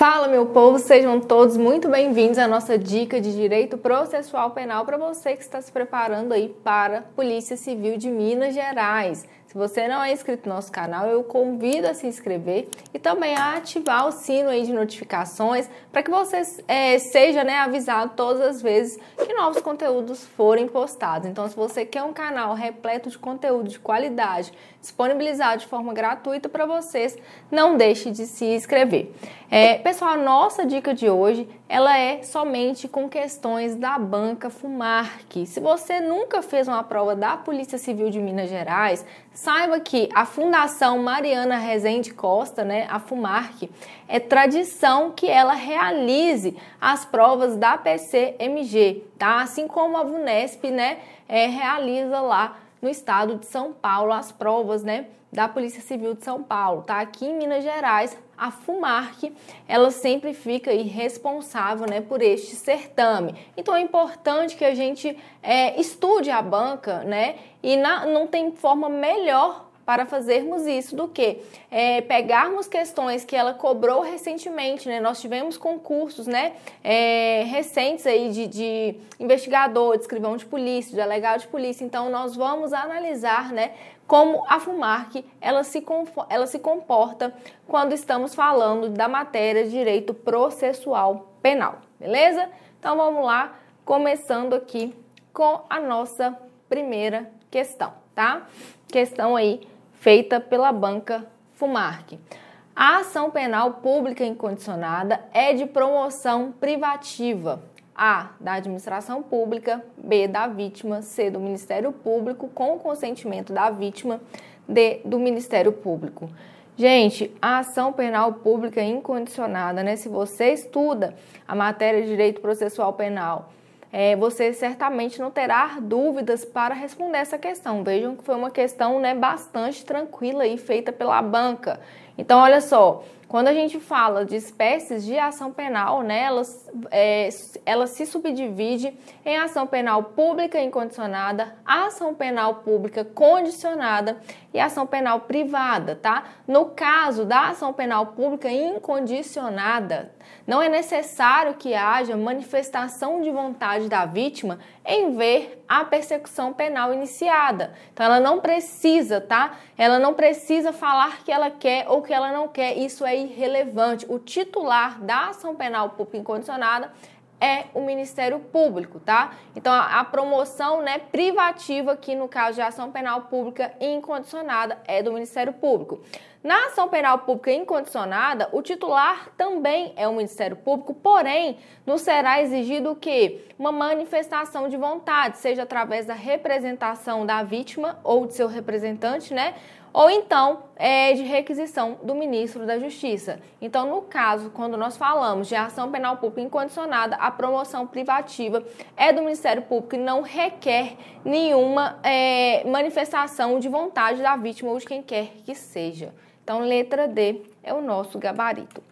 Fala, meu povo, sejam todos muito bem-vindos à nossa dica de direito processual penal para você que está se preparando aí para a Polícia Civil de Minas Gerais. Se você não é inscrito no nosso canal, eu convido a se inscrever e também a ativar o sino aí de notificações para que você é, seja né, avisado todas as vezes que novos conteúdos forem postados. Então, se você quer um canal repleto de conteúdo de qualidade, disponibilizado de forma gratuita para vocês, não deixe de se inscrever. É, pessoal, a nossa dica de hoje ela é somente com questões da banca Fumarc. Se você nunca fez uma prova da Polícia Civil de Minas Gerais, Saiba que a Fundação Mariana Rezende Costa, né, a FUMARC, é tradição que ela realize as provas da PCMG, tá? Assim como a VUNESP, né, é, realiza lá no estado de São Paulo, as provas, né, da Polícia Civil de São Paulo, tá? Aqui em Minas Gerais, a Fumarc, ela sempre fica responsável, né, por este certame. Então é importante que a gente é, estude a banca, né? E na, não tem forma melhor para fazermos isso do que é, pegarmos questões que ela cobrou recentemente, né? Nós tivemos concursos, né, é, recentes aí de, de investigador, de escrivão de polícia, de delegado de polícia. Então, nós vamos analisar, né, como a FUMARC ela se, ela se comporta quando estamos falando da matéria de direito processual penal, beleza? Então vamos lá, começando aqui com a nossa primeira questão, tá? Questão aí feita pela banca Fumarc. A ação penal pública incondicionada é de promoção privativa. A. Da administração pública. B. Da vítima. C. Do Ministério Público, com o consentimento da vítima. D. Do Ministério Público. Gente, a ação penal pública incondicionada, né? Se você estuda a matéria de direito processual penal é, você certamente não terá dúvidas para responder essa questão. Vejam que foi uma questão né, bastante tranquila e feita pela banca. Então, olha só, quando a gente fala de espécies de ação penal, né, elas, é, elas se subdividem em ação penal pública incondicionada, ação penal pública condicionada e ação penal privada, tá? No caso da ação penal pública incondicionada, não é necessário que haja manifestação de vontade da vítima em ver a persecução penal iniciada. Então ela não precisa, tá? Ela não precisa falar que ela quer ou que ela não quer. Isso é lei relevante. O titular da ação penal pública incondicionada é o Ministério Público, tá? Então a, promoção, né, privativa aqui no caso de ação penal pública incondicionada é do Ministério Público. Na ação penal pública incondicionada, o titular também é o Ministério Público, porém, não será exigido que uma manifestação de vontade, seja através da representação da vítima ou de seu representante, né? ou então é, de requisição do ministro da Justiça. Então, no caso, quando nós falamos de ação penal pública incondicionada, a promoção privativa é do Ministério Público e não requer nenhuma é, manifestação de vontade da vítima ou de quem quer que seja. Então, letra D é o nosso gabarito.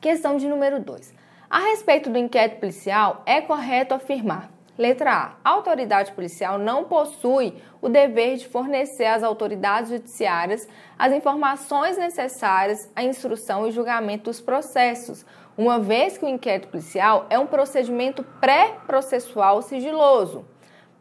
Questão de número 2. A respeito do inquérito policial, é correto afirmar Letra A. A autoridade policial não possui o dever de fornecer às autoridades judiciárias as informações necessárias à instrução e julgamento dos processos, uma vez que o inquérito policial é um procedimento pré-processual sigiloso.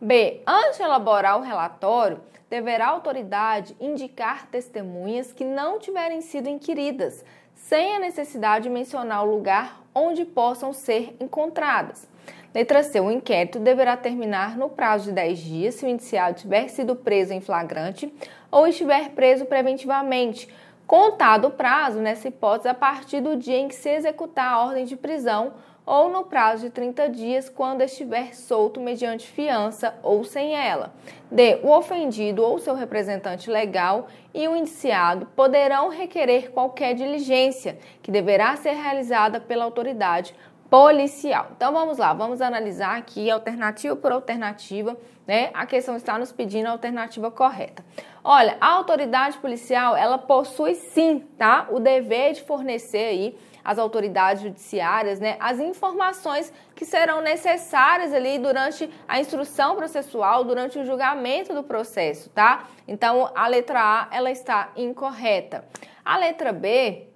B. Antes de elaborar o relatório, deverá a autoridade indicar testemunhas que não tiverem sido inquiridas, sem a necessidade de mencionar o lugar onde possam ser encontradas. Letra C. O inquérito deverá terminar no prazo de 10 dias se o indiciado tiver sido preso em flagrante ou estiver preso preventivamente. Contado o prazo, nessa hipótese, a partir do dia em que se executar a ordem de prisão ou no prazo de 30 dias quando estiver solto mediante fiança ou sem ela. D. O ofendido ou seu representante legal e o indiciado poderão requerer qualquer diligência que deverá ser realizada pela autoridade policial. Então vamos lá, vamos analisar aqui alternativa por alternativa, né? A questão está nos pedindo a alternativa correta. Olha, a autoridade policial, ela possui sim, tá? O dever de fornecer aí as autoridades judiciárias, né, as informações que serão necessárias ali durante a instrução processual, durante o julgamento do processo, tá? Então, a letra A, ela está incorreta. A letra B,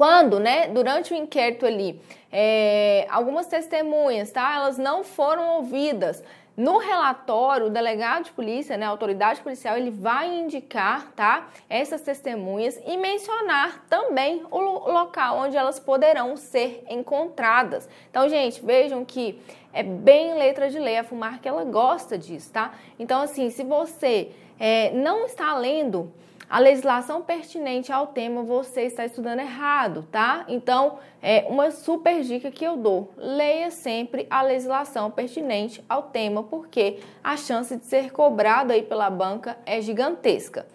quando, né, durante o inquérito ali, é, algumas testemunhas, tá, elas não foram ouvidas. No relatório, o delegado de polícia, né, a autoridade policial, ele vai indicar, tá, essas testemunhas e mencionar também o local onde elas poderão ser encontradas. Então, gente, vejam que é bem letra de lei a Fumar que ela gosta disso, tá? Então, assim, se você é, não está lendo a legislação pertinente ao tema, você está estudando errado, tá? Então, é uma super dica que eu dou: leia sempre a legislação pertinente ao tema, porque a chance de ser cobrado aí pela banca é gigantesca.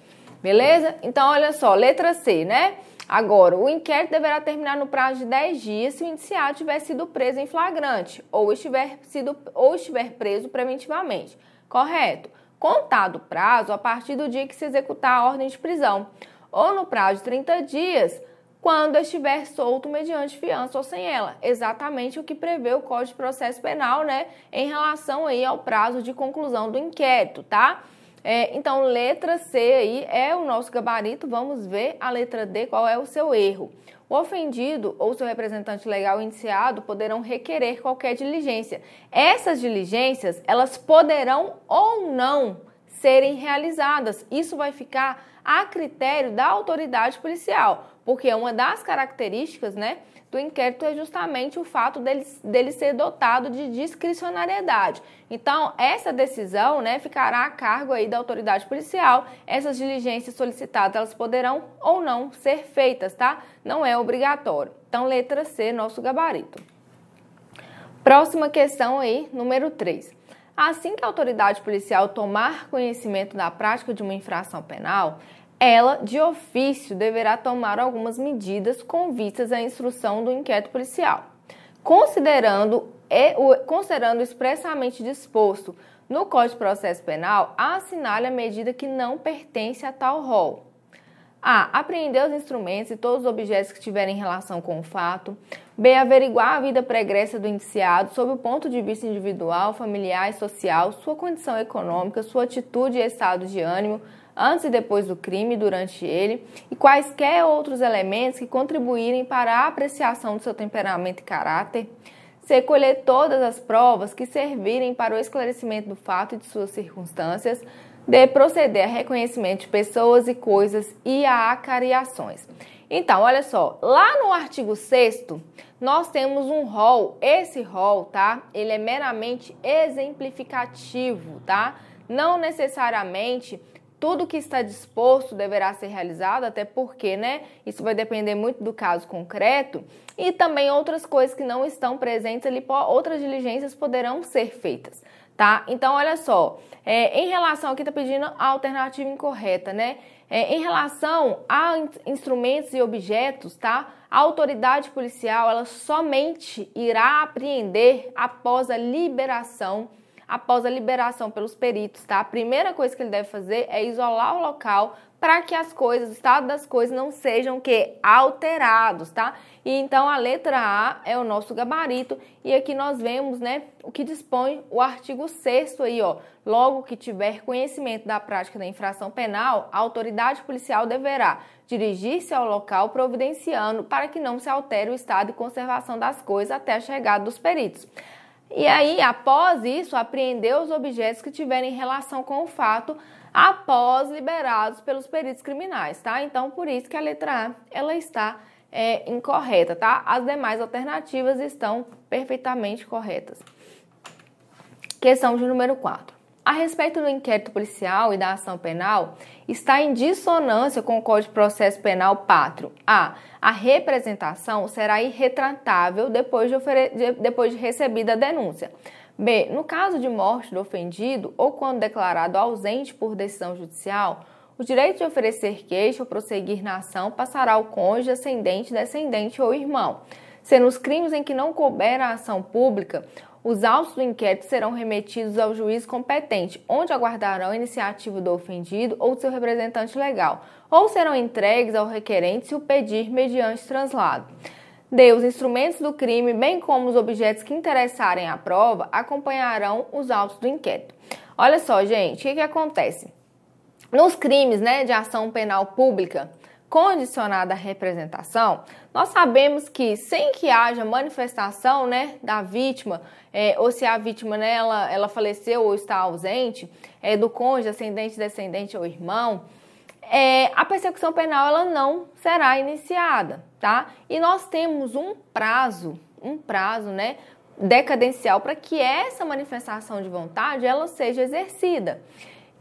Beleza? Então, olha só, letra C, né? Agora, o inquérito deverá terminar no prazo de 10 dias se o indiciado tiver sido preso em flagrante ou estiver, sido, ou estiver preso preventivamente. Correto? contado o prazo a partir do dia que se executar a ordem de prisão, ou no prazo de 30 dias, quando estiver solto mediante fiança ou sem ela. Exatamente o que prevê o Código de Processo Penal, né, em relação aí ao prazo de conclusão do inquérito, tá? É, então, letra C aí é o nosso gabarito, vamos ver a letra D qual é o seu erro. O ofendido ou seu representante legal indiciado poderão requerer qualquer diligência. Essas diligências, elas poderão ou não serem realizadas. Isso vai ficar a critério da autoridade policial, porque é uma das características, né, do inquérito é justamente o fato dele, dele ser dotado de discricionariedade. Então, essa decisão né, ficará a cargo aí da autoridade policial. Essas diligências solicitadas elas poderão ou não ser feitas, tá? Não é obrigatório. Então, letra C, nosso gabarito. Próxima questão aí, número 3. Assim que a autoridade policial tomar conhecimento da prática de uma infração penal, ela, de ofício, deverá tomar algumas medidas com vistas à instrução do inquérito policial, considerando, considerando expressamente disposto no Código de Processo Penal, assinale a medida que não pertence a tal rol. A. Apreender os instrumentos e todos os objetos que tiverem relação com o fato. B. Averiguar a vida pregressa do indiciado sob o ponto de vista individual, familiar e social, sua condição econômica, sua atitude e estado de ânimo, antes e depois do crime, durante ele, e quaisquer outros elementos que contribuírem para a apreciação do seu temperamento e caráter, se colher todas as provas que servirem para o esclarecimento do fato e de suas circunstâncias, de proceder a reconhecimento de pessoas e coisas e a acariações. Então, olha só, lá no artigo 6 nós temos um rol, esse rol, tá? Ele é meramente exemplificativo, tá? Não necessariamente tudo que está disposto deverá ser realizado, até porque, né, isso vai depender muito do caso concreto e também outras coisas que não estão presentes ali, outras diligências poderão ser feitas, tá? Então, olha só, é, em relação, aqui está pedindo a alternativa incorreta, né? É, em relação a instrumentos e objetos, tá? A autoridade policial, ela somente irá apreender após a liberação após a liberação pelos peritos, tá? A primeira coisa que ele deve fazer é isolar o local para que as coisas, o estado das coisas não sejam que alterados, tá? E então a letra A é o nosso gabarito e aqui nós vemos, né, o que dispõe o artigo 6 aí, ó. Logo que tiver conhecimento da prática da infração penal, a autoridade policial deverá dirigir-se ao local providenciando para que não se altere o estado e conservação das coisas até a chegada dos peritos. E aí, após isso, apreender os objetos que tiverem relação com o fato após liberados pelos peritos criminais, tá? Então, por isso que a letra A ela está é, incorreta, tá? As demais alternativas estão perfeitamente corretas. Questão de número 4 a respeito do inquérito policial e da ação penal está em dissonância com o Código de Processo Penal Pátrio. A. A representação será irretratável depois de, depois de recebida a denúncia. B. No caso de morte do ofendido ou quando declarado ausente por decisão judicial, o direito de oferecer queixa ou prosseguir na ação passará ao cônjuge, ascendente, descendente ou irmão. Se nos crimes em que não couber a ação pública, os autos do inquérito serão remetidos ao juiz competente, onde aguardarão a iniciativa do ofendido ou seu representante legal, ou serão entregues ao requerente se o pedir mediante translado. D. Os instrumentos do crime, bem como os objetos que interessarem à prova, acompanharão os autos do inquérito. Olha só, gente, o que, que acontece? Nos crimes né, de ação penal pública, condicionada à representação, nós sabemos que sem que haja manifestação né, da vítima, é, ou se a vítima né, ela, ela faleceu ou está ausente, é, do cônjuge, ascendente, descendente ou irmão, é, a persecução penal ela não será iniciada, tá? E nós temos um prazo, um prazo, né, decadencial para que essa manifestação de vontade ela seja exercida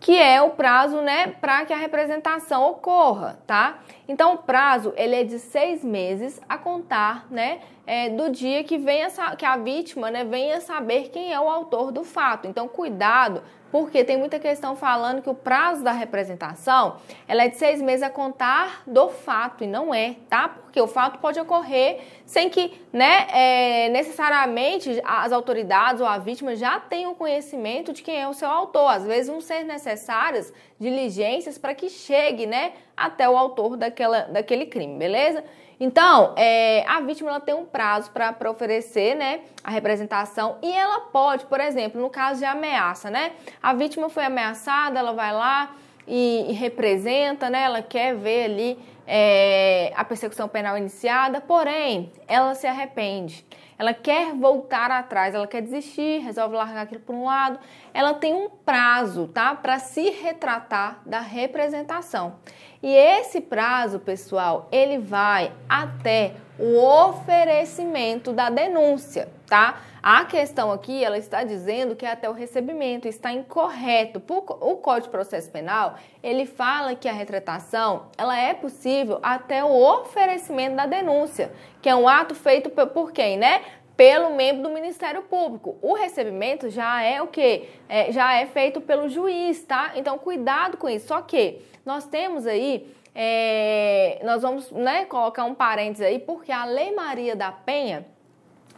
que é o prazo, né, para que a representação ocorra, tá? Então, o prazo ele é de seis meses a contar, né, é, do dia que, venha, que a vítima né, venha saber quem é o autor do fato. Então, cuidado, porque tem muita questão falando que o prazo da representação ela é de seis meses a contar do fato, e não é, tá? Porque o fato pode ocorrer sem que né, é, necessariamente as autoridades ou a vítima já tenham conhecimento de quem é o seu autor. Às vezes vão ser necessárias diligências para que chegue né, até o autor daquela, daquele crime, beleza? Então, é, a vítima ela tem um prazo para pra oferecer né, a representação e ela pode, por exemplo, no caso de ameaça, né? A vítima foi ameaçada, ela vai lá e, e representa, né? Ela quer ver ali é, a persecução penal iniciada, porém, ela se arrepende. Ela quer voltar atrás, ela quer desistir, resolve largar aquilo para um lado. Ela tem um prazo, tá? Para se retratar da representação. E esse prazo, pessoal, ele vai até o oferecimento da denúncia, tá? A questão aqui, ela está dizendo que é até o recebimento está incorreto. O Código de Processo Penal, ele fala que a retratação, ela é possível até o oferecimento da denúncia, que é um ato feito por quem, né? pelo membro do Ministério Público. O recebimento já é o que? É, já é feito pelo juiz, tá? Então cuidado com isso. Só que nós temos aí, é, nós vamos né, colocar um parênteses aí, porque a Lei Maria da Penha,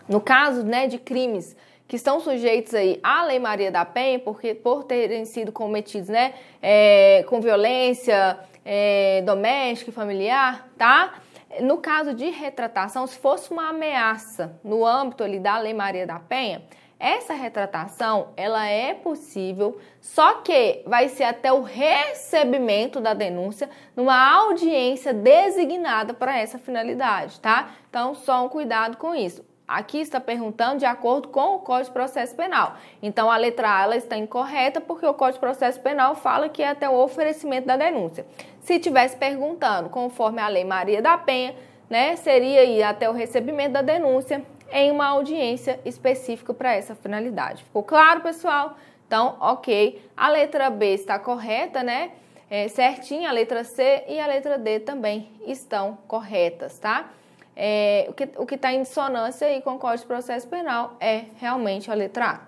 no caso né, de crimes que estão sujeitos aí à Lei Maria da Penha, porque por terem sido cometidos, né, é, com violência é, doméstica e familiar, tá? no caso de retratação, se fosse uma ameaça no âmbito ali da Lei Maria da Penha, essa retratação ela é possível, só que vai ser até o recebimento da denúncia numa audiência designada para essa finalidade, tá? Então, só um cuidado com isso. Aqui está perguntando de acordo com o Código de Processo Penal. Então, a letra A ela está incorreta porque o Código de Processo Penal fala que é até o oferecimento da denúncia. Se tivesse perguntando conforme a Lei Maria da Penha, né, seria aí até o recebimento da denúncia em uma audiência específica para essa finalidade. Ficou claro, pessoal? Então, ok. A letra B está correta, né? É, certinha. A letra C e a letra D também estão corretas, tá? é, o que está em dissonância aí com o Código de Processo Penal é realmente a letra A.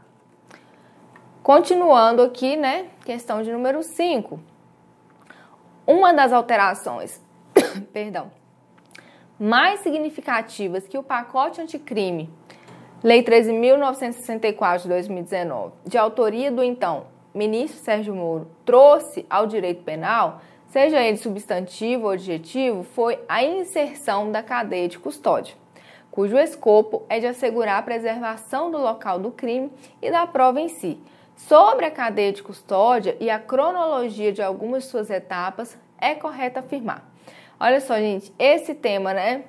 Continuando aqui, né? Questão de número 5. Uma das alterações, perdão, mais significativas que o pacote anticrime, Lei 13.964 de 2019, de autoria do então ministro Sérgio Moro, trouxe ao direito penal seja ele substantivo ou adjetivo, foi a inserção da cadeia de custódia, cujo escopo é de assegurar a preservação do local do crime e da prova em si. Sobre a cadeia de custódia e a cronologia de algumas de suas etapas, é correto afirmar. Olha só, gente, esse tema, né,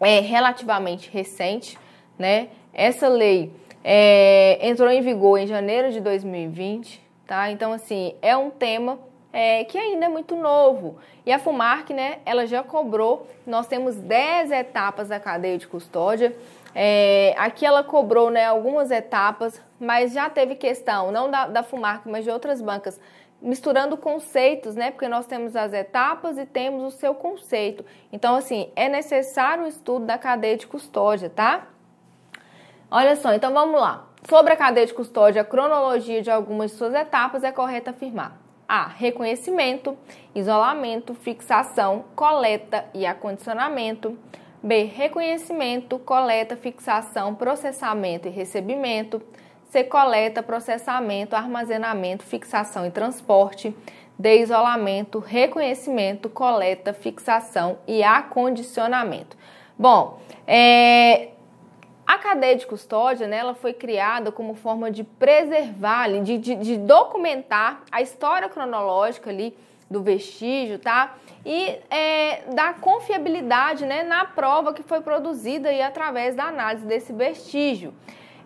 é relativamente recente, né? Essa lei é, entrou em vigor em janeiro de 2020, tá? Então, assim, é um tema é, que ainda é muito novo. E a FUMARC, né, ela já cobrou, nós temos 10 etapas da cadeia de custódia. É, aqui ela cobrou né, algumas etapas, mas já teve questão, não da, da FUMARC, mas de outras bancas, misturando conceitos, né? Porque nós temos as etapas e temos o seu conceito. Então, assim, é necessário o estudo da cadeia de custódia, tá? Olha só, então vamos lá. Sobre a cadeia de custódia, a cronologia de algumas de suas etapas é correto afirmar a reconhecimento, isolamento, fixação, coleta e acondicionamento. B. Reconhecimento, coleta, fixação, processamento e recebimento. C. Coleta, processamento, armazenamento, fixação e transporte. D. Isolamento, reconhecimento, coleta, fixação e acondicionamento. Bom, é, a cadeia de custódia né, ela foi criada como forma de preservar, de, de, de documentar a história cronológica ali do vestígio, tá? E é, da confiabilidade né, na prova que foi produzida aí através da análise desse vestígio.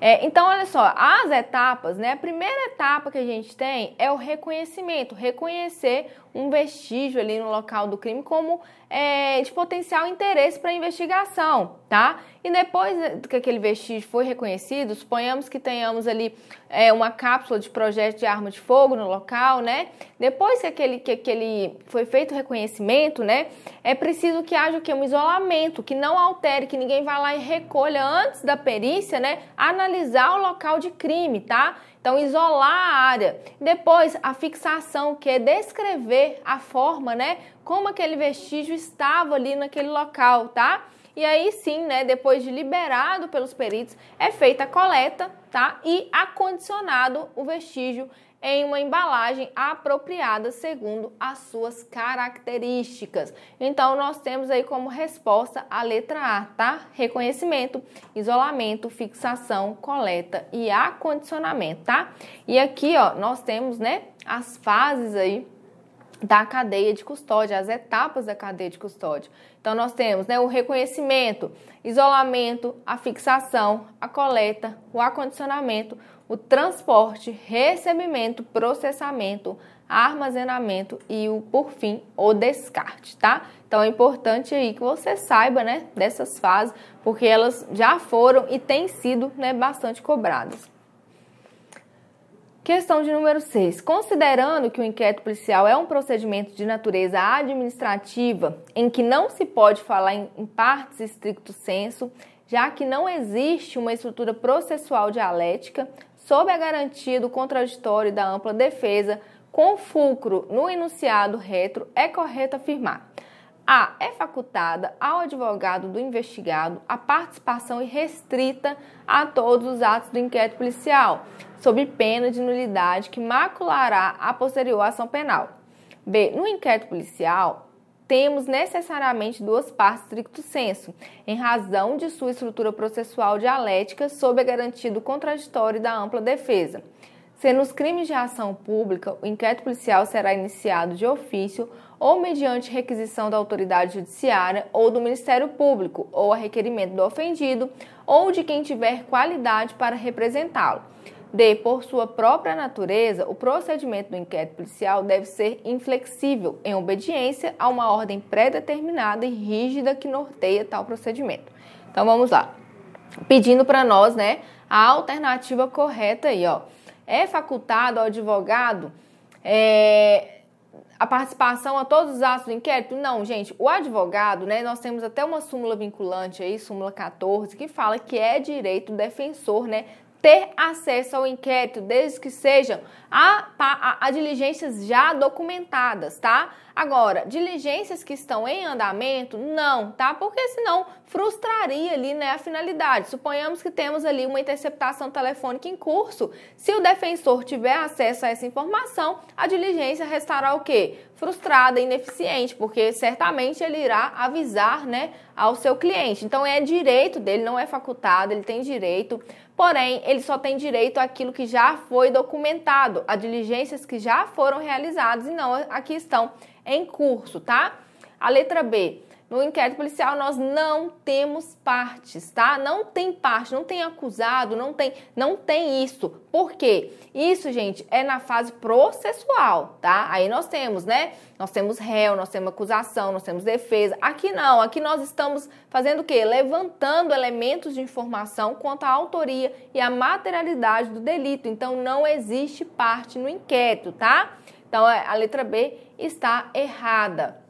É, então, olha só, as etapas, né? A primeira etapa que a gente tem é o reconhecimento, reconhecer um vestígio ali no local do crime como é, de potencial interesse para a investigação, tá? E depois que aquele vestígio foi reconhecido, suponhamos que tenhamos ali é, uma cápsula de projeto de arma de fogo no local, né? Depois que aquele, que aquele foi feito o reconhecimento, né? É preciso que haja o que? Um isolamento, que não altere, que ninguém vá lá e recolha antes da perícia, né? Analisar o local de crime, tá? Então, isolar a área. Depois, a fixação, que é descrever a forma, né? Como aquele vestígio estava ali naquele local, tá? E aí sim, né, depois de liberado pelos peritos, é feita a coleta, tá? E acondicionado o vestígio em uma embalagem apropriada segundo as suas características. Então nós temos aí como resposta a letra A, tá? Reconhecimento, isolamento, fixação, coleta e acondicionamento, tá? E aqui, ó, nós temos, né, as fases aí da cadeia de custódia, as etapas da cadeia de custódia. Então nós temos né, o reconhecimento, isolamento, a fixação, a coleta, o acondicionamento, o transporte, recebimento, processamento, armazenamento e o por fim o descarte, tá? Então é importante aí que você saiba, né, dessas fases, porque elas já foram e têm sido, né, bastante cobradas. Questão de número 6. Considerando que o inquérito policial é um procedimento de natureza administrativa, em que não se pode falar em, em partes estricto senso, já que não existe uma estrutura processual dialética, sob a garantia do contraditório e da ampla defesa, com fulcro no enunciado retro, é correto afirmar. A. É facultada ao advogado do investigado a participação irrestrita a todos os atos do inquérito policial, sob pena de nulidade que maculará a posterior ação penal. B. No inquérito policial, temos necessariamente duas partes stricto senso, em razão de sua estrutura processual dialética sob a garantia do contraditório e da ampla defesa. sendo os crimes de ação pública, o inquérito policial será iniciado de ofício ou mediante requisição da autoridade judiciária ou do Ministério Público, ou a requerimento do ofendido ou de quem tiver qualidade para representá-lo. D. Por sua própria natureza, o procedimento do inquérito policial deve ser inflexível, em obediência a uma ordem pré-determinada e rígida que norteia tal procedimento. Então vamos lá. Pedindo para nós, né, a alternativa correta aí, ó. É facultado ao advogado é, a participação a todos os atos do inquérito? Não, gente, o advogado, né, nós temos até uma súmula vinculante aí, súmula 14, que fala que é direito defensor, né, ter acesso ao inquérito, desde que sejam a, a, a, diligências já documentadas, tá? Agora, diligências que estão em andamento, não, tá? Porque senão frustraria ali, né, a finalidade. Suponhamos que temos ali uma interceptação telefônica em curso. Se o defensor tiver acesso a essa informação, a diligência restará o quê? Frustrada, ineficiente, porque certamente ele irá avisar, né, ao seu cliente. Então é direito dele, não é facultado, ele tem direito Porém, ele só tem direito àquilo que já foi documentado, a diligências que já foram realizadas e não aqui estão em curso, tá? A letra B. No inquérito policial nós não temos partes, tá? Não tem parte, não tem acusado, não tem, não tem isso. Por quê? Isso, gente, é na fase processual, tá? Aí nós temos, né? Nós temos réu, nós temos acusação, nós temos defesa. Aqui não, aqui nós estamos fazendo o quê? Levantando elementos de informação quanto à autoria e à materialidade do delito. Então não existe parte no inquérito, tá? Então é, a letra B está errada.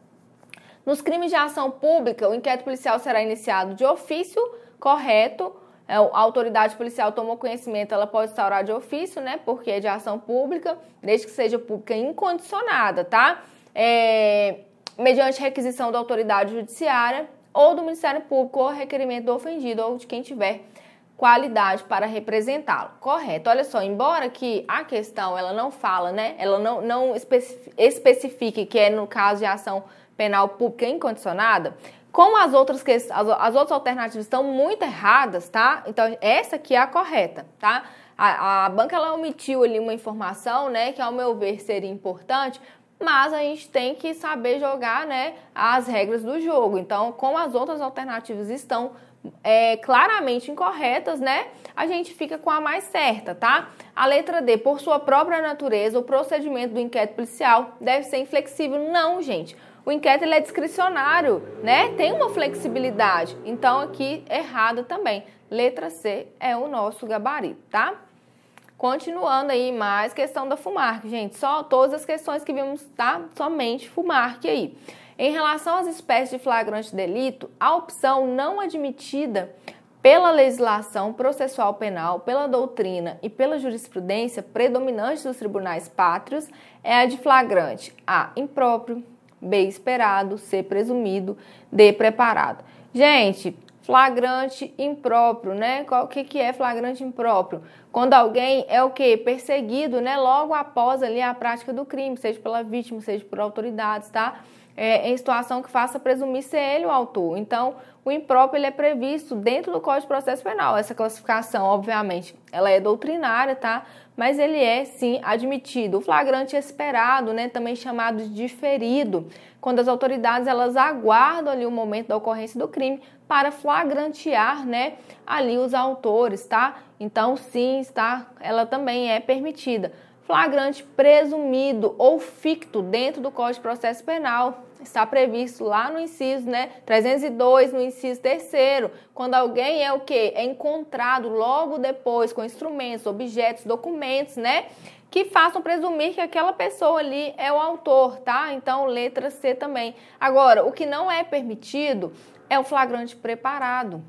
Nos crimes de ação pública, o inquérito policial será iniciado de ofício, correto, é, a autoridade policial tomou conhecimento, ela pode instaurar de ofício, né? Porque é de ação pública, desde que seja pública incondicionada, tá? É, mediante requisição da autoridade judiciária ou do Ministério Público ou requerimento do ofendido ou de quem tiver qualidade para representá-lo. Correto. Olha só, embora que a questão ela não fala, né? Ela não, não especifique que é no caso de ação pública penal pública incondicionada, como as outras, as, as outras alternativas estão muito erradas, tá? Então, essa aqui é a correta, tá? A, a banca ela omitiu ali uma informação, né, que ao meu ver seria importante, mas a gente tem que saber jogar, né, as regras do jogo. Então, como as outras alternativas estão é, claramente incorretas, né? A gente fica com a mais certa, tá? A letra D, por sua própria natureza, o procedimento do inquérito policial deve ser inflexível. Não, gente. O inquérito é discricionário, né? Tem uma flexibilidade. Então aqui errado também. Letra C é o nosso gabarito, tá? Continuando aí mais questão da FUMARC, gente. Só todas as questões que vimos, tá? Somente FUMARC aí. Em relação às espécies de flagrante delito, a opção não admitida pela legislação processual penal, pela doutrina e pela jurisprudência predominante dos tribunais pátrios é a de flagrante A impróprio, B, esperado, C, presumido, D, preparado. Gente, flagrante impróprio, né? O que, que é flagrante impróprio? Quando alguém é o que? Perseguido, né? Logo após ali a prática do crime, seja pela vítima, seja por autoridades, tá? é, em situação que faça presumir ser ele o autor. Então, o impróprio ele é previsto dentro do Código de Processo Penal. Essa classificação, obviamente, ela é doutrinária, tá? Mas ele é sim admitido. O flagrante esperado, né, também chamado de diferido, quando as autoridades elas aguardam ali o momento da ocorrência do crime para flagrantear, né, ali os autores, tá? Então, sim, está, ela também é permitida flagrante presumido ou ficto dentro do Código de Processo Penal. Está previsto lá no inciso, né, 302, no inciso terceiro, quando alguém é o que é encontrado logo depois com instrumentos, objetos, documentos, né, que façam presumir que aquela pessoa ali é o autor, tá? Então, letra C também. Agora, o que não é permitido é o flagrante preparado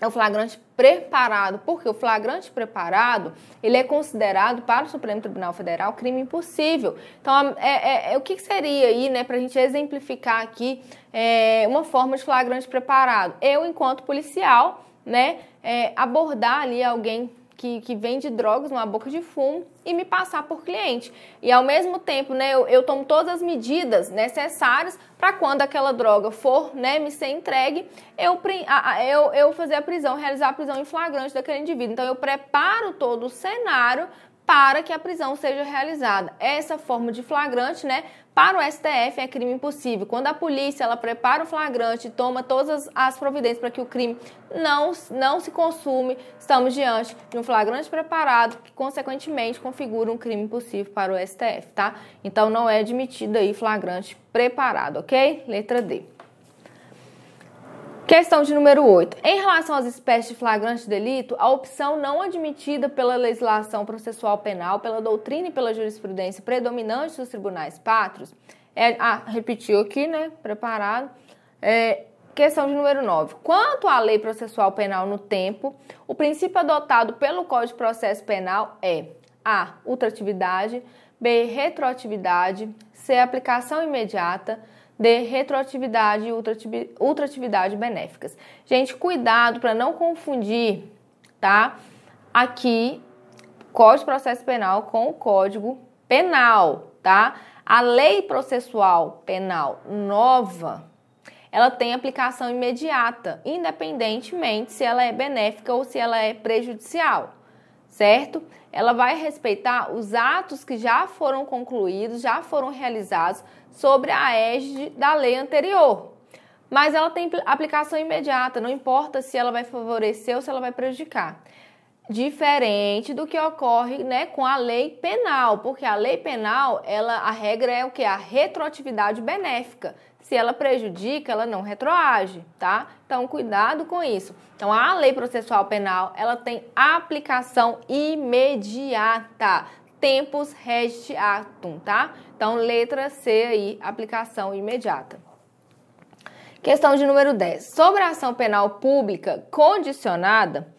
é o flagrante preparado, porque o flagrante preparado ele é considerado para o Supremo Tribunal Federal crime impossível. Então, é, é, é o que seria aí, né, para a gente exemplificar aqui é, uma forma de flagrante preparado? Eu, enquanto policial, né, é, abordar ali alguém que, que vende drogas numa boca de fumo e me passar por cliente. E ao mesmo tempo, né, eu, eu tomo todas as medidas necessárias para quando aquela droga for, né, me ser entregue, eu, eu, eu fazer a prisão, realizar a prisão em flagrante daquele indivíduo. Então eu preparo todo o cenário para que a prisão seja realizada. Essa forma de flagrante, né, para o STF é crime impossível. Quando a polícia ela prepara o flagrante, toma todas as providências para que o crime não, não se consume, estamos diante de um flagrante preparado que consequentemente configura um crime impossível para o STF, tá? Então não é admitido aí flagrante preparado, ok? Letra D. Questão de número 8. Em relação às espécies de flagrante de delito, a opção não admitida pela legislação processual penal, pela doutrina e pela jurisprudência predominante dos tribunais pátrios é. Ah, repetiu aqui, né? Preparado. É, questão de número 9. Quanto à lei processual penal no tempo, o princípio adotado pelo Código de Processo Penal é A. Ultratividade. B. Retroatividade. C. Aplicação imediata de retroatividade e ultratividade benéficas. Gente, cuidado para não confundir, tá? Aqui, Código de Processo Penal com o Código Penal, tá? A lei processual penal nova, ela tem aplicação imediata, independentemente se ela é benéfica ou se ela é prejudicial, certo? Ela vai respeitar os atos que já foram concluídos, já foram realizados sobre a égide da lei anterior. Mas ela tem aplicação imediata, não importa se ela vai favorecer ou se ela vai prejudicar. Diferente do que ocorre né, com a lei penal, porque a lei penal, ela, a regra é o que? A retroatividade benéfica. Se ela prejudica, ela não retroage, tá? Então, cuidado com isso. Então, a lei processual penal, ela tem aplicação imediata tempus rest actum, tá? Então, letra C aí, aplicação imediata. Questão de número 10. Sobre a ação penal pública condicionada,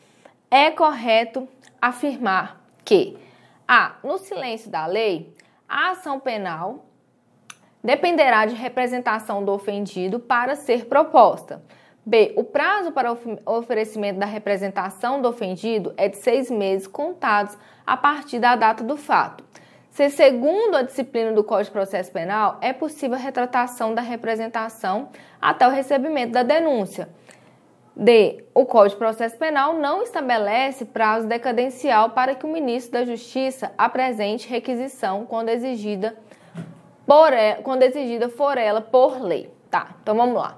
é correto afirmar que A. No silêncio da lei, a ação penal dependerá de representação do ofendido para ser proposta. B. O prazo para o oferecimento da representação do ofendido é de seis meses contados a partir da data do fato. Se, segundo a disciplina do Código de Processo Penal, é possível a retratação da representação até o recebimento da denúncia. D. O Código de Processo Penal não estabelece prazo decadencial para que o ministro da Justiça apresente requisição quando exigida, por quando exigida for ela por lei. Tá, então vamos lá.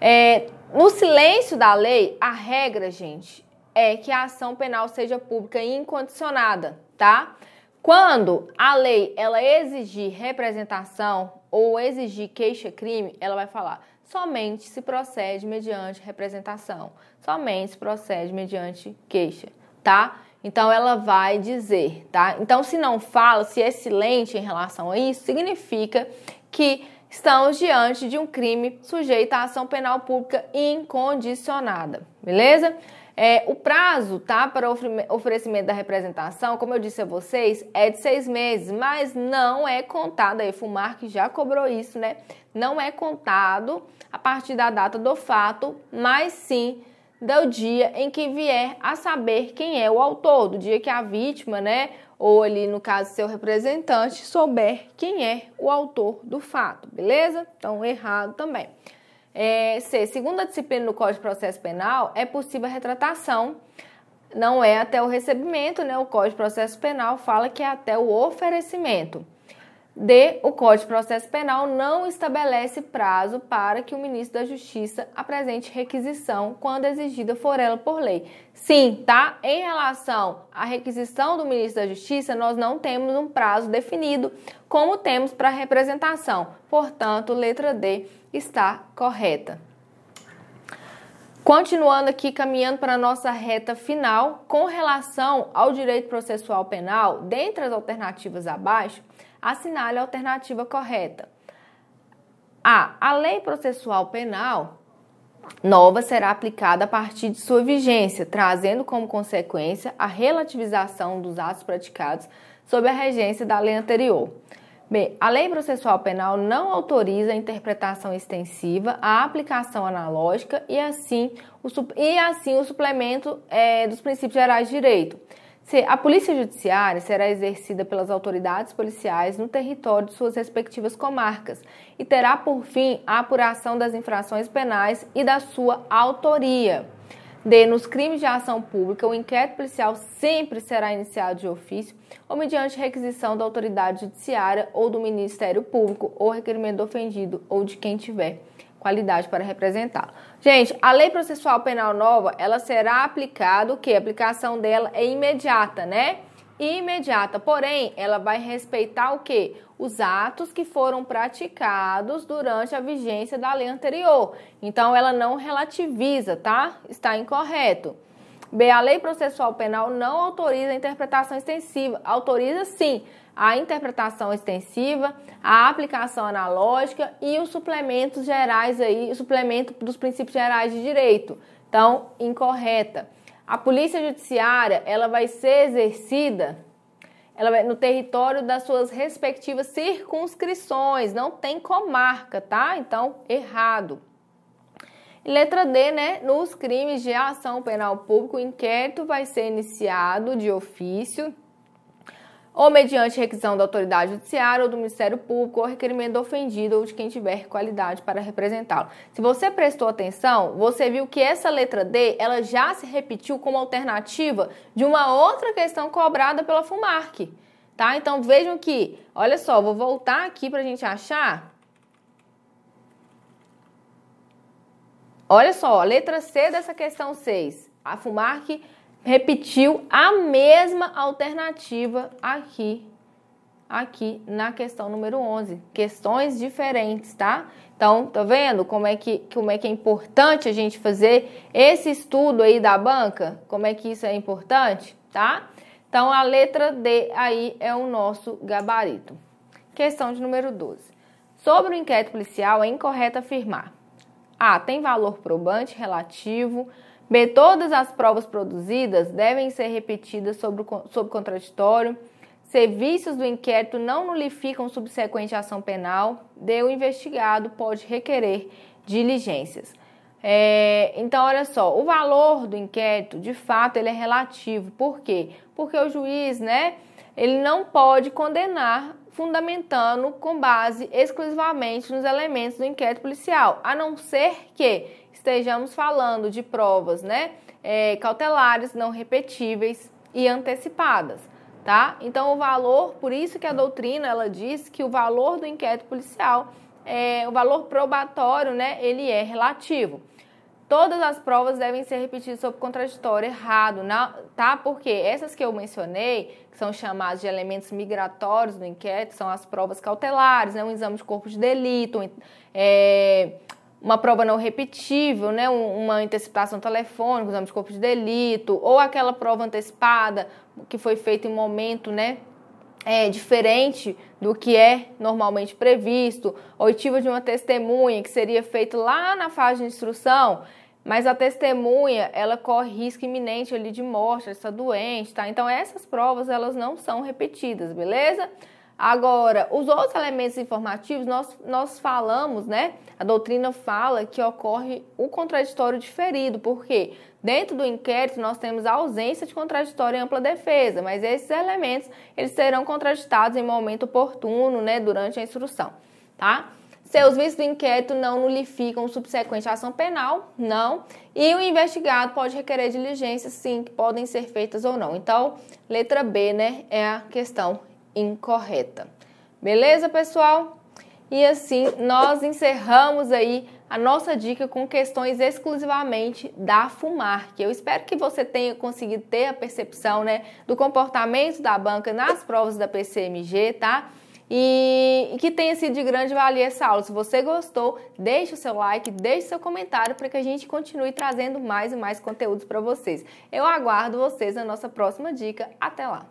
É, no silêncio da lei, a regra, gente, é que a ação penal seja pública e incondicionada, tá? Quando a lei ela exigir representação ou exigir queixa-crime, ela vai falar: somente se procede mediante representação, somente se procede mediante queixa, tá? Então ela vai dizer, tá? Então se não fala, se é silente em relação a isso, significa que estamos diante de um crime sujeito à ação penal pública incondicionada, beleza? É, o prazo, tá, para oferecimento da representação, como eu disse a vocês, é de seis meses, mas não é contado aí, Fumar que já cobrou isso, né? Não é contado a partir da data do fato, mas sim do dia em que vier a saber quem é o autor, do dia que a vítima, né, ou ali no caso seu representante, souber quem é o autor do fato, beleza? Então, errado também. É, C. Segundo a disciplina do Código de Processo Penal, é possível a retratação. Não é até o recebimento, né? O Código de Processo Penal fala que é até o oferecimento. D. O Código de Processo Penal não estabelece prazo para que o ministro da Justiça apresente requisição quando exigida for ela por lei. Sim, tá? Em relação à requisição do ministro da Justiça, nós não temos um prazo definido, como temos para representação. Portanto, letra D está correta. Continuando aqui, caminhando para a nossa reta final, com relação ao direito processual penal, dentre as alternativas abaixo, assinale a alternativa correta. A. A lei processual penal nova será aplicada a partir de sua vigência, trazendo como consequência a relativização dos atos praticados sob a regência da lei anterior. B. A lei processual penal não autoriza a interpretação extensiva, a aplicação analógica e assim o, e assim, o suplemento é, dos princípios gerais de direito. C. A polícia judiciária será exercida pelas autoridades policiais no território de suas respectivas comarcas e terá por fim a apuração das infrações penais e da sua autoria. D. Nos crimes de ação pública, o inquérito policial sempre será iniciado de ofício ou mediante requisição da autoridade judiciária ou do Ministério Público ou requerimento do ofendido ou de quem tiver qualidade para representá-lo. Gente, a lei processual penal nova, ela será aplicada, o que? A aplicação dela é imediata, né? Imediata, porém, ela vai respeitar o que? Os atos que foram praticados durante a vigência da lei anterior. Então, ela não relativiza, tá? Está incorreto. B. A lei processual penal não autoriza a interpretação extensiva. Autoriza, sim, a interpretação extensiva, a aplicação analógica e os suplementos gerais aí, o suplemento dos princípios gerais de direito. Então, incorreta. A polícia judiciária, ela vai ser exercida ela vai, no território das suas respectivas circunscrições, não tem comarca, tá? Então, errado. Letra D, né? Nos crimes de ação penal pública, o inquérito vai ser iniciado de ofício ou mediante requisição da autoridade judiciária ou do Ministério Público ou requerimento do ofendido ou de quem tiver qualidade para representá-lo. Se você prestou atenção, você viu que essa letra D, ela já se repetiu como alternativa de uma outra questão cobrada pela FUMARC, tá? Então vejam que, olha só, vou voltar aqui para a gente achar Olha só, letra C dessa questão 6. A FUMARC repetiu a mesma alternativa aqui aqui na questão número 11. Questões diferentes, tá? Então, tá vendo como é que como é que é importante a gente fazer esse estudo aí da banca? Como é que isso é importante, tá? Então, a letra D aí é o nosso gabarito. Questão de número 12. Sobre o inquérito policial, é incorreto afirmar a. Tem valor probante relativo. B. Todas as provas produzidas devem ser repetidas sobre, sobre contraditório. C. Vícios do inquérito não nulificam subsequente ação penal. D. O investigado pode requerer diligências. É, então, olha só, o valor do inquérito, de fato, ele é relativo. Por quê? Porque o juiz, né, ele não pode condenar fundamentando com base exclusivamente nos elementos do inquérito policial, a não ser que estejamos falando de provas né, é, cautelares, não repetíveis e antecipadas. Tá? Então, o valor, por isso que a doutrina ela diz que o valor do inquérito policial, é, o valor probatório, né, ele é relativo. Todas as provas devem ser repetidas sob contraditório, errado, tá? Porque essas que eu mencionei, que são chamadas de elementos migratórios do inquérito, são as provas cautelares, né? Um exame de corpo de delito, é, uma prova não repetível, né? Uma interceptação telefônica, um exame de corpo de delito, ou aquela prova antecipada que foi feita em momento, né? é, diferente do que é normalmente previsto, oitiva de uma testemunha que seria feito lá na fase de instrução, mas a testemunha, ela corre risco iminente ali de morte, está doente, tá? Então essas provas, elas não são repetidas, beleza? Agora, os outros elementos informativos, nós, nós falamos, né? A doutrina fala que ocorre o contraditório diferido, porque Dentro do inquérito, nós temos a ausência de contraditório e ampla defesa, mas esses elementos eles serão contraditados em momento oportuno, né, durante a instrução, tá? Seus vícios do inquérito não nulificam subsequente ação penal, não. E o investigado pode requerer diligências, sim, que podem ser feitas ou não. Então, letra B, né, é a questão incorreta. Beleza, pessoal? E assim nós encerramos aí a nossa dica com questões exclusivamente da FUMARC. Eu espero que você tenha conseguido ter a percepção né, do comportamento da banca nas provas da PCMG, tá? E, que tenha sido de grande valia essa aula. Se você gostou, deixe o seu like, deixe seu comentário para que a gente continue trazendo mais e mais conteúdos para vocês. Eu aguardo vocês na nossa próxima dica. Até lá!